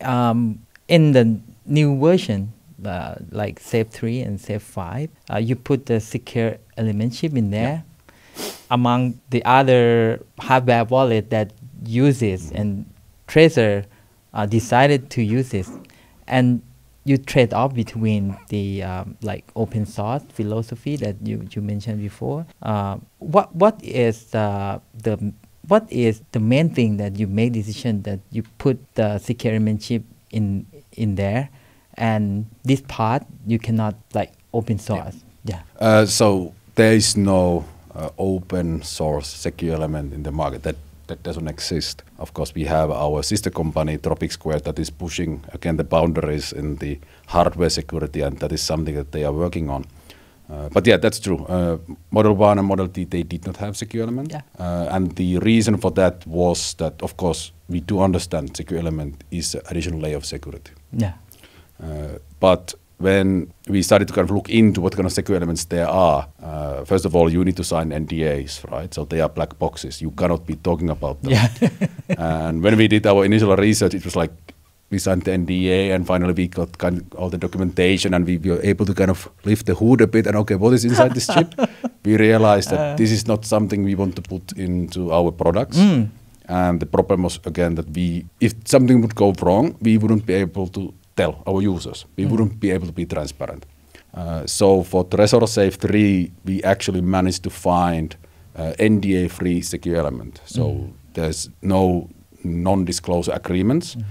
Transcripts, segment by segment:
um, in the new version, uh, like SAFe 3 and SAFe 5, uh, you put the secure element chip in there yeah. among the other hardware wallet that uses and Tracer uh, decided to use this. And you trade off between the um, like open source philosophy that you, you mentioned before. Uh, what what is uh, the what is the main thing that you made decision that you put the securement chip in in there, and this part you cannot like open source. Yeah. yeah. Uh, so there is no uh, open source secure element in the market that that doesn't exist. Of course, we have our sister company Tropic Square that is pushing again the boundaries in the hardware security, and that is something that they are working on. Uh, but yeah, that's true. Uh, Model 1 and Model T, they did not have secure element. Yeah. Uh, and the reason for that was that, of course, we do understand secure element is an additional layer of security. Yeah. Uh, but when we started to kind of look into what kind of secure elements there are, uh, first of all, you need to sign NDAs, right? So they are black boxes. You cannot be talking about them. Yeah. and when we did our initial research, it was like we signed the NDA and finally we got kind of all the documentation and we were able to kind of lift the hood a bit and okay, what is inside this chip? We realized that uh. this is not something we want to put into our products. Mm. And the problem was again that we, if something would go wrong, we wouldn't be able to tell our users. We mm. wouldn't be able to be transparent. Uh, so for Trezor Safe 3, we actually managed to find uh, NDA-free secure element. So mm. there's no non-disclosure agreements. -hmm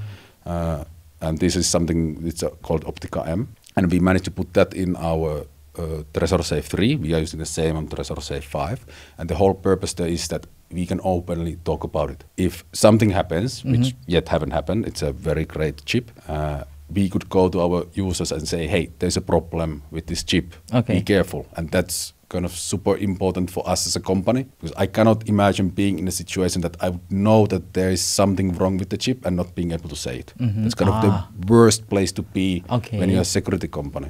uh, and this is something it's uh, called Optica M. And we managed to put that in our uh, Trezor Safe 3. We are using the same on Trezor Safe 5. And the whole purpose there is that we can openly talk about it. If something happens, mm -hmm. which yet haven't happened, it's a very great chip. Uh, we could go to our users and say, hey, there's a problem with this chip. Okay. Be careful. And that's kind of super important for us as a company because I cannot imagine being in a situation that I would know that there is something wrong with the chip and not being able to say it. Mm -hmm. kind ah. of the ah. worst place to be okay. when you're a security company.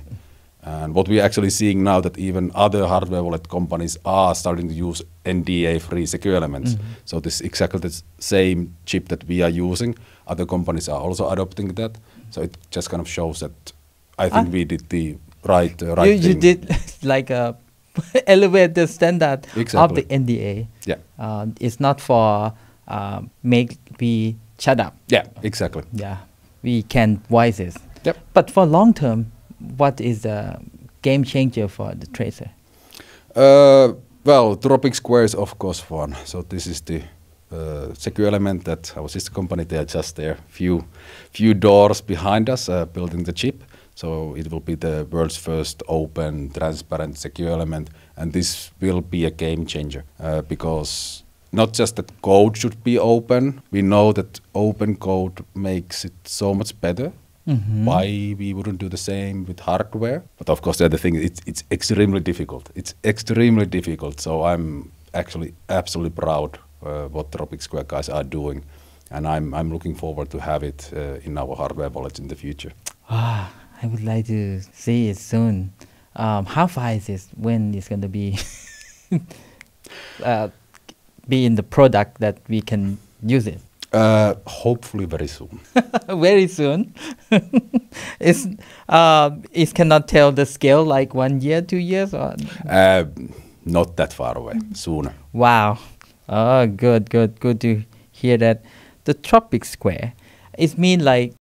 And what we're actually seeing now that even other hardware wallet companies are starting to use NDA-free secure elements. Mm -hmm. So this exactly the same chip that we are using, other companies are also adopting that. So it just kind of shows that I think ah. we did the right, uh, right you, you did like a uh, elevate the standard exactly. of the NDA. Yeah. Uh, it's not for uh, make we shut up. Yeah, exactly. Yeah, we can wise it. Yep. But for long term, what is the game changer for the tracer? Uh, well, dropping square is of course one. So this is the uh, secure element that our sister company they are just there, few few doors behind us, uh, building the chip. So it will be the world's first open, transparent, secure element, and this will be a game changer uh, because not just that code should be open. We know that open code makes it so much better. Mm -hmm. Why we wouldn't do the same with hardware? But of course, the other thing it's it's extremely difficult. It's extremely difficult. So I'm actually absolutely proud uh, what Tropic Square guys are doing, and I'm I'm looking forward to have it uh, in our hardware wallets in the future. Ah, I would like to see it soon. Um, how far is this? When is going to be uh, be in the product that we can use it? Uh, hopefully, very soon. very soon. it's uh, um, it cannot tell the scale like one year, two years, or uh, not that far away. Mm-hmm. Sooner. Wow. Oh, good, good, good to hear that. The tropic square. It means like